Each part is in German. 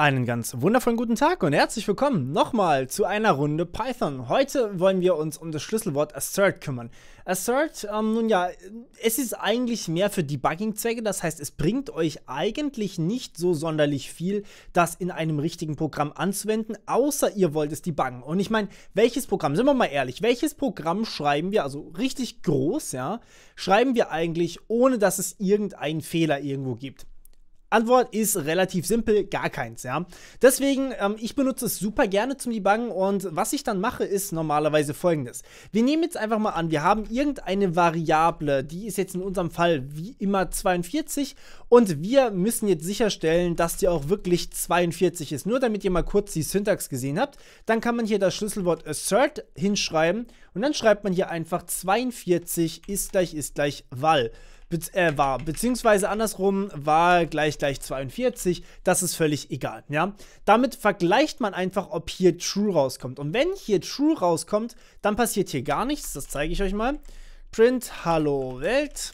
Einen ganz wundervollen guten Tag und herzlich willkommen nochmal zu einer Runde Python. Heute wollen wir uns um das Schlüsselwort assert kümmern. Assert, ähm, nun ja, es ist eigentlich mehr für Debugging-Zwecke, das heißt, es bringt euch eigentlich nicht so sonderlich viel, das in einem richtigen Programm anzuwenden, außer ihr wollt es debuggen. Und ich meine, welches Programm, sind wir mal ehrlich, welches Programm schreiben wir, also richtig groß, ja, schreiben wir eigentlich, ohne dass es irgendeinen Fehler irgendwo gibt? Antwort ist relativ simpel, gar keins, ja. Deswegen, ähm, ich benutze es super gerne zum Debuggen und was ich dann mache, ist normalerweise folgendes. Wir nehmen jetzt einfach mal an, wir haben irgendeine Variable, die ist jetzt in unserem Fall wie immer 42 und wir müssen jetzt sicherstellen, dass die auch wirklich 42 ist. Nur damit ihr mal kurz die Syntax gesehen habt, dann kann man hier das Schlüsselwort assert hinschreiben und dann schreibt man hier einfach 42 ist gleich ist gleich val be äh, war. Beziehungsweise andersrum war gleich gleich 42. Das ist völlig egal. Ja? Damit vergleicht man einfach, ob hier True rauskommt. Und wenn hier True rauskommt, dann passiert hier gar nichts. Das zeige ich euch mal. Print Hallo Welt.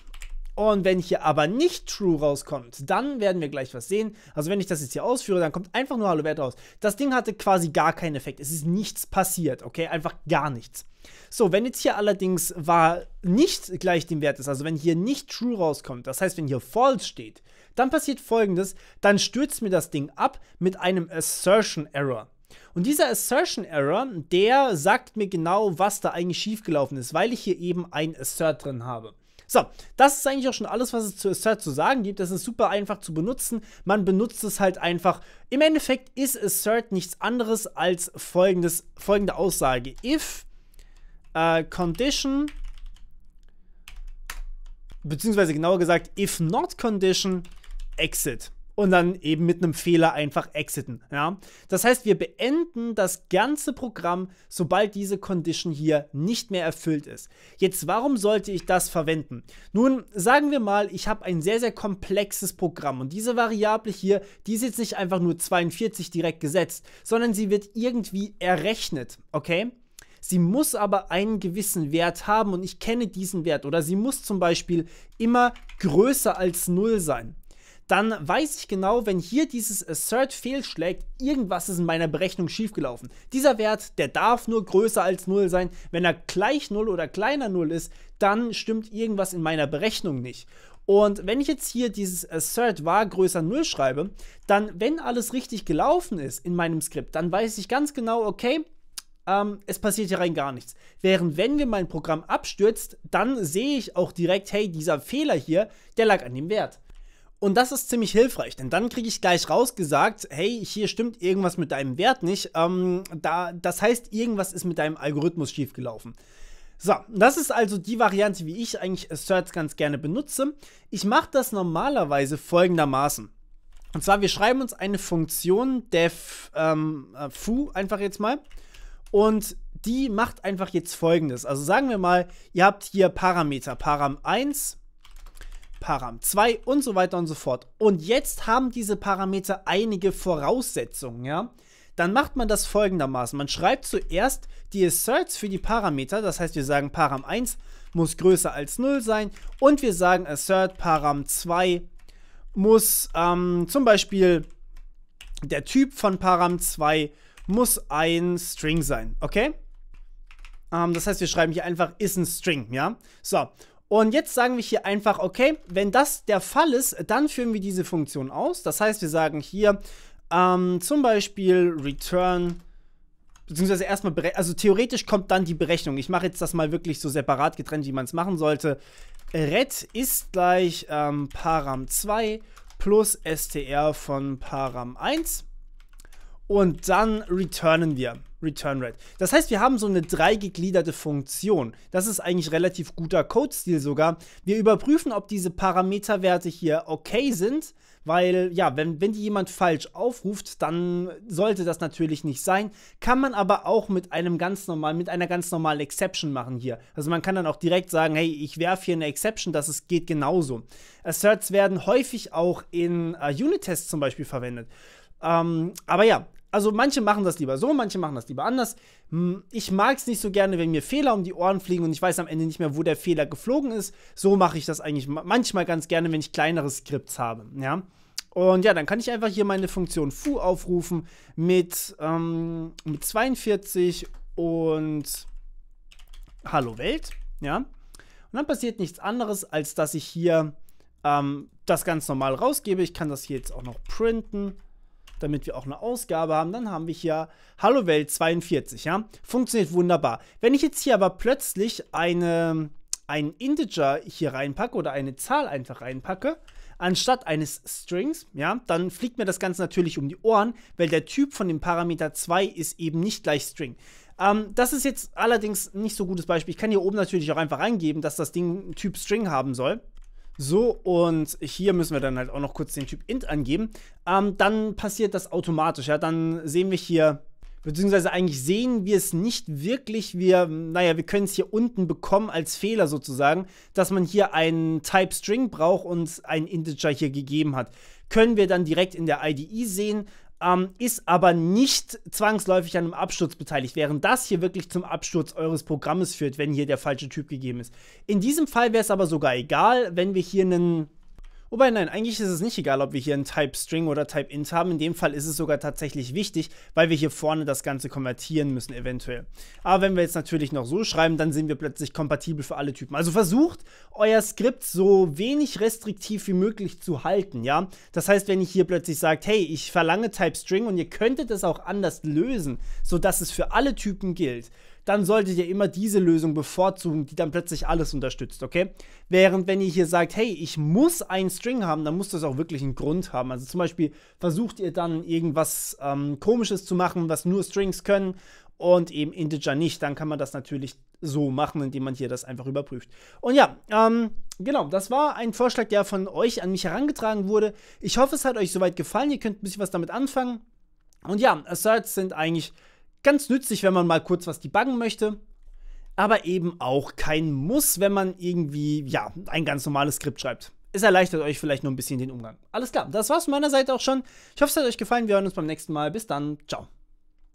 Und wenn hier aber nicht True rauskommt, dann werden wir gleich was sehen. Also wenn ich das jetzt hier ausführe, dann kommt einfach nur Hallo Wert raus. Das Ding hatte quasi gar keinen Effekt. Es ist nichts passiert, okay? Einfach gar nichts. So, wenn jetzt hier allerdings war nicht gleich dem Wert ist, also wenn hier nicht True rauskommt, das heißt, wenn hier False steht, dann passiert folgendes, dann stürzt mir das Ding ab mit einem Assertion Error. Und dieser Assertion Error, der sagt mir genau, was da eigentlich schiefgelaufen ist, weil ich hier eben ein Assert drin habe. So, das ist eigentlich auch schon alles, was es zu Assert halt zu sagen gibt. Das ist super einfach zu benutzen. Man benutzt es halt einfach. Im Endeffekt ist Assert nichts anderes als folgendes, folgende Aussage. If uh, condition, beziehungsweise genauer gesagt, if not condition, exit und dann eben mit einem Fehler einfach exiten. Ja? Das heißt, wir beenden das ganze Programm, sobald diese Condition hier nicht mehr erfüllt ist. Jetzt, warum sollte ich das verwenden? Nun, sagen wir mal, ich habe ein sehr, sehr komplexes Programm und diese Variable hier, die ist jetzt nicht einfach nur 42 direkt gesetzt, sondern sie wird irgendwie errechnet, okay? Sie muss aber einen gewissen Wert haben und ich kenne diesen Wert oder sie muss zum Beispiel immer größer als 0 sein dann weiß ich genau, wenn hier dieses Assert fehlschlägt, irgendwas ist in meiner Berechnung schiefgelaufen. Dieser Wert, der darf nur größer als 0 sein. Wenn er gleich 0 oder kleiner 0 ist, dann stimmt irgendwas in meiner Berechnung nicht. Und wenn ich jetzt hier dieses Assert war größer 0 schreibe, dann, wenn alles richtig gelaufen ist in meinem Skript, dann weiß ich ganz genau, okay, ähm, es passiert hier rein gar nichts. Während wenn mir mein Programm abstürzt, dann sehe ich auch direkt, hey, dieser Fehler hier, der lag an dem Wert. Und das ist ziemlich hilfreich, denn dann kriege ich gleich rausgesagt, hey, hier stimmt irgendwas mit deinem Wert nicht. Ähm, da, das heißt, irgendwas ist mit deinem Algorithmus schiefgelaufen. So, das ist also die Variante, wie ich eigentlich Asserts ganz gerne benutze. Ich mache das normalerweise folgendermaßen. Und zwar, wir schreiben uns eine Funktion def ähm, äh, foo einfach jetzt mal. Und die macht einfach jetzt folgendes. Also sagen wir mal, ihr habt hier Parameter, param 1, Param 2 und so weiter und so fort. Und jetzt haben diese Parameter einige Voraussetzungen, ja? Dann macht man das folgendermaßen. Man schreibt zuerst die Asserts für die Parameter, das heißt, wir sagen Param 1 muss größer als 0 sein und wir sagen Assert Param 2 muss ähm, zum Beispiel der Typ von Param 2 muss ein String sein, okay? Ähm, das heißt, wir schreiben hier einfach ist ein String, ja? So, und jetzt sagen wir hier einfach, okay, wenn das der Fall ist, dann führen wir diese Funktion aus. Das heißt, wir sagen hier ähm, zum Beispiel return, beziehungsweise erstmal, also theoretisch kommt dann die Berechnung. Ich mache jetzt das mal wirklich so separat getrennt, wie man es machen sollte. Red ist gleich ähm, param 2 plus str von param 1 und dann returnen wir. Return Rate. Das heißt, wir haben so eine dreigegliederte Funktion. Das ist eigentlich relativ guter Code-Stil sogar. Wir überprüfen, ob diese Parameterwerte hier okay sind, weil ja, wenn, wenn die jemand falsch aufruft, dann sollte das natürlich nicht sein. Kann man aber auch mit einem ganz normalen, mit einer ganz normalen Exception machen hier. Also man kann dann auch direkt sagen, hey, ich werfe hier eine Exception, dass es geht genauso. Asserts werden häufig auch in äh, Unit-Tests zum Beispiel verwendet. Ähm, aber ja, also manche machen das lieber so, manche machen das lieber anders. Hm, ich mag es nicht so gerne, wenn mir Fehler um die Ohren fliegen und ich weiß am Ende nicht mehr, wo der Fehler geflogen ist. So mache ich das eigentlich manchmal ganz gerne, wenn ich kleinere Skripts habe, ja. Und ja, dann kann ich einfach hier meine Funktion foo aufrufen mit, ähm, mit 42 und Hallo Welt, ja. Und dann passiert nichts anderes, als dass ich hier ähm, das ganz normal rausgebe. Ich kann das hier jetzt auch noch printen damit wir auch eine Ausgabe haben, dann haben wir hier Hallo Welt 42, ja. Funktioniert wunderbar. Wenn ich jetzt hier aber plötzlich eine, einen Integer hier reinpacke oder eine Zahl einfach reinpacke, anstatt eines Strings, ja, dann fliegt mir das Ganze natürlich um die Ohren, weil der Typ von dem Parameter 2 ist eben nicht gleich String. Ähm, das ist jetzt allerdings nicht so gutes Beispiel. Ich kann hier oben natürlich auch einfach eingeben, dass das Ding Typ String haben soll. So, und hier müssen wir dann halt auch noch kurz den Typ int angeben. Ähm, dann passiert das automatisch. Ja, dann sehen wir hier, beziehungsweise eigentlich sehen wir es nicht wirklich. Wir, naja, wir können es hier unten bekommen als Fehler sozusagen, dass man hier einen Type String braucht und ein Integer hier gegeben hat. Können wir dann direkt in der IDE sehen ähm, ist aber nicht zwangsläufig an einem Absturz beteiligt, während das hier wirklich zum Absturz eures Programmes führt, wenn hier der falsche Typ gegeben ist. In diesem Fall wäre es aber sogar egal, wenn wir hier einen Wobei nein, eigentlich ist es nicht egal, ob wir hier ein Type String oder Type Int haben. In dem Fall ist es sogar tatsächlich wichtig, weil wir hier vorne das Ganze konvertieren müssen eventuell. Aber wenn wir jetzt natürlich noch so schreiben, dann sind wir plötzlich kompatibel für alle Typen. Also versucht, euer Skript so wenig restriktiv wie möglich zu halten, ja? Das heißt, wenn ich hier plötzlich sagt, hey, ich verlange Type String und ihr könntet es auch anders lösen, sodass es für alle Typen gilt, dann solltet ihr immer diese Lösung bevorzugen, die dann plötzlich alles unterstützt, okay? Während wenn ihr hier sagt, hey, ich muss einen String haben, dann muss das auch wirklich einen Grund haben. Also zum Beispiel versucht ihr dann irgendwas ähm, Komisches zu machen, was nur Strings können und eben Integer nicht, dann kann man das natürlich so machen, indem man hier das einfach überprüft. Und ja, ähm, genau, das war ein Vorschlag, der von euch an mich herangetragen wurde. Ich hoffe, es hat euch soweit gefallen. Ihr könnt ein bisschen was damit anfangen. Und ja, Asserts sind eigentlich Ganz nützlich, wenn man mal kurz was debuggen möchte, aber eben auch kein Muss, wenn man irgendwie, ja, ein ganz normales Skript schreibt. Es erleichtert euch vielleicht nur ein bisschen den Umgang. Alles klar, das war's von meiner Seite auch schon. Ich hoffe, es hat euch gefallen. Wir hören uns beim nächsten Mal. Bis dann. Ciao.